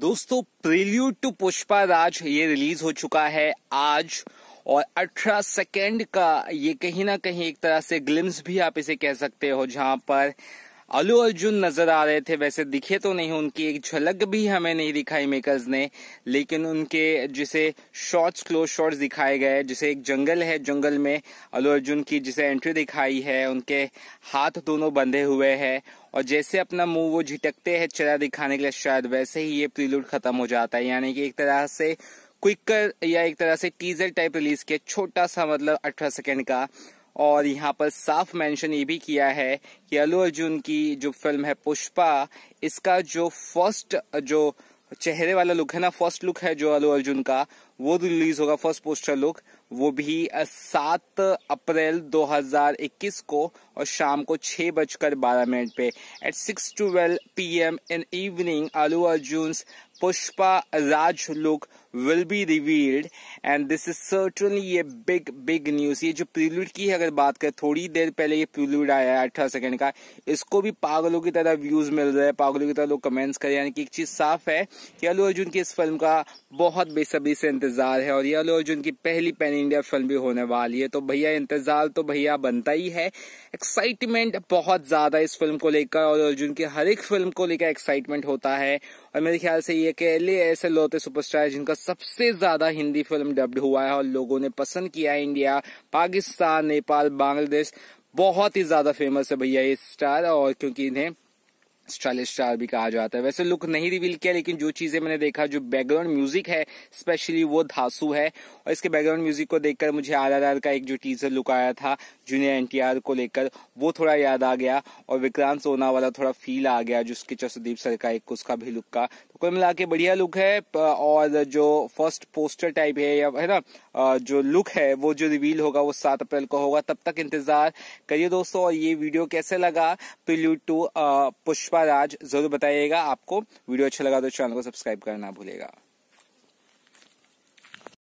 दोस्तों प्रिल्यू टू पुष्पा राज ये रिलीज हो चुका है आज और 18 सेकेंड का ये कहीं ना कहीं एक तरह से ग्लिम्स भी आप इसे कह सकते हो जहां पर अलू अर्जुन नजर आ रहे थे वैसे दिखे तो नहीं उनकी एक झलक भी हमें नहीं दिखाई मेकर्स ने लेकिन उनके जिसे शॉर्ट्स क्लोज शॉर्ट्स दिखाए गए जिसे एक जंगल है जंगल में अलू अर्जुन की जिसे एंट्री दिखाई है उनके हाथ दोनों बंधे हुए हैं और जैसे अपना मुंह वो झिटकते हैं चेहरा दिखाने के लिए शायद वैसे ही ये प्रीलूड खत्म हो जाता है यानी कि एक तरह से क्विकर या एक तरह से टीजर टाइप रिलीज किया छोटा सा मतलब अठारह सेकेंड का और यहाँ पर साफ मेंशन ये भी किया है कि अलू अर्जुन की जो फिल्म है पुष्पा इसका जो फर्स्ट जो चेहरे वाला लुक है ना फर्स्ट लुक है जो अलू अर्जुन का वो रिलीज होगा फर्स्ट पोस्टर लुक वो भी सात अप्रैल 2021 को और शाम को छह बजकर बारह मिनट पे at six two twelve P M in evening Allu Arjun Pushpa Raj look will be revealed and this is certainly a big big news ये जो प्रील्यूड की है अगर बात करें थोड़ी देर पहले ये प्रील्यूड आया है अठारह सेकंड का इसको भी पागलों की तरह व्यूज मिल रहे हैं पागलों की तरह लोग कमेंट्स करें यानी कि एक चीज साफ है कि अलू अर्जुन की इस फिल्म का बहुत बेसब्री से इंतजार है और ये अलू अर्जुन की पहली पैन इंडिया फिल्म भी होने वाली है तो भैया इंतजार तो भैया बनता ही है एक्साइटमेंट बहुत ज्यादा इस फिल्म को लेकर और अर्जुन की हर एक फिल्म को लेकर एक्साइटमेंट होता है और मेरे ख्याल से ये अकेले ऐसे लौते सुपरस्टार है जिनका सबसे ज्यादा हिंदी फिल्म डब्ड हुआ है और लोगों ने पसंद किया है इंडिया पाकिस्तान नेपाल बांग्लादेश बहुत ही ज्यादा फेमस है भैया ये स्टार और क्योंकि इन्हें स्टाइलिश स्टार भी कहा जाता है वैसे लुक नहीं रिवील किया लेकिन जो चीजें मैंने देखा जो बैकग्राउंड म्यूजिक है स्पेशली वो धासु है और इसके बैकग्राउंड म्यूजिक को देखकर मुझे आर का एक जो टीजर लुक आया था जूनियर एनटीआर को लेकर वो थोड़ा याद आ गया और विक्रांत सोना वाला थोड़ा फील आ गया जो उसके चसदीप सर का एक उसका भी लुक का तो कुल मिला के बढ़िया लुक है और जो फर्स्ट पोस्टर टाइप है या है ना जो लुक है वो जो रिवील होगा वो सात अप्रैल को होगा तब तक इंतजार करिए दोस्तों और ये वीडियो कैसे लगा प्रिल्यूड टू पुष्पा पर आज जरूर बताइएगा आपको वीडियो अच्छा लगा तो चैनल को सब्सक्राइब करना भूलेगा